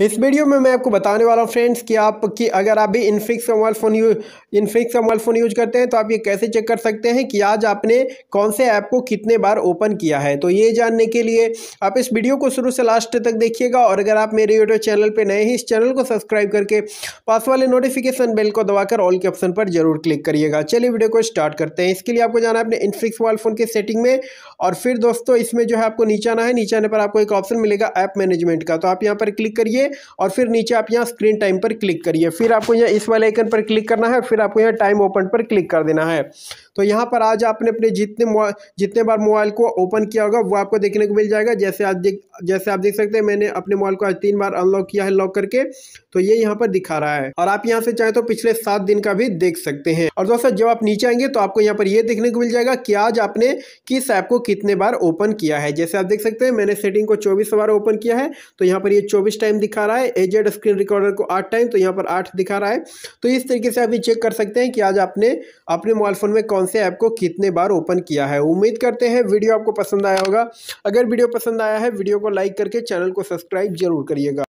इस वीडियो में मैं आपको बताने वाला हूँ फ्रेंड्स कि आप कि अगर आप भी इनफिक्स का मोबाइल फ़ोन यू इनफिक्स का मोबाइल फ़ोन यूज करते हैं तो आप ये कैसे चेक कर सकते हैं कि आज आपने कौन से ऐप को कितने बार ओपन किया है तो ये जानने के लिए आप इस वीडियो को शुरू से लास्ट तक देखिएगा और अगर आप मेरे यूट्यूब चैनल पर नए हैं इस चैनल को सब्सक्राइब करके पास वाले नोटिफिकेशन बेल को दबाकर ऑल के ऑप्शन पर जरूर क्लिक करिएगा चलिए वीडियो को स्टार्ट करते हैं इसके लिए आपको जाना है अपने इनफिक्स मोबाइल फ़ोन के सेटिंग में और फिर दोस्तों इसमें जो है आपको नीचे आना है नीचे आने पर आपको एक ऑप्शन मिलेगा ऐप मैनेजमेंट का तो आप यहाँ पर क्लिक करिए और फिर नीचे आप यहाँ स्क्रीन टाइम पर क्लिक करिए फिर आपको यहाँ इस वाले आइकन पर क्लिक करना है फिर आपको यहाँ टाइम ओपन पर क्लिक कर देना है तो यहाँ पर आज आपने अपने जितने जितने बार मोबाइल को ओपन किया होगा वो आपको देखने को मिल जाएगा जैसे आज देख जैसे आप देख सकते हैं मैंने अपने मोबाइल को आज तीन बार अनलॉक किया है लॉक करके तो ये यहाँ पर दिखा रहा है और आप यहाँ से चाहे तो पिछले सात दिन का भी देख सकते हैं और दोस्तों जब आप नीचे आएंगे तो आपको यहाँ पर ये देखने को मिल जाएगा कि आज आपने किस ऐप को कितने बार ओपन किया है जैसे आप देख सकते हैं मैंने सेटिंग को चौबीस बार ओपन किया है तो यहाँ पर ये चौबीस टाइम दिखा रहा है एजेड स्क्रीन रिकॉर्डर को आठ टाइम तो यहाँ पर आठ दिखा रहा है तो इस तरीके से आप ये चेक कर सकते हैं कि आज आपने अपने मोबाइल फ़ोन में कौन से ऐप को कितने बार ओपन किया है उम्मीद करते हैं वीडियो आपको पसंद आया होगा अगर वीडियो पसंद आया है वीडियो को को लाइक करके चैनल को सब्सक्राइब जरूर करिएगा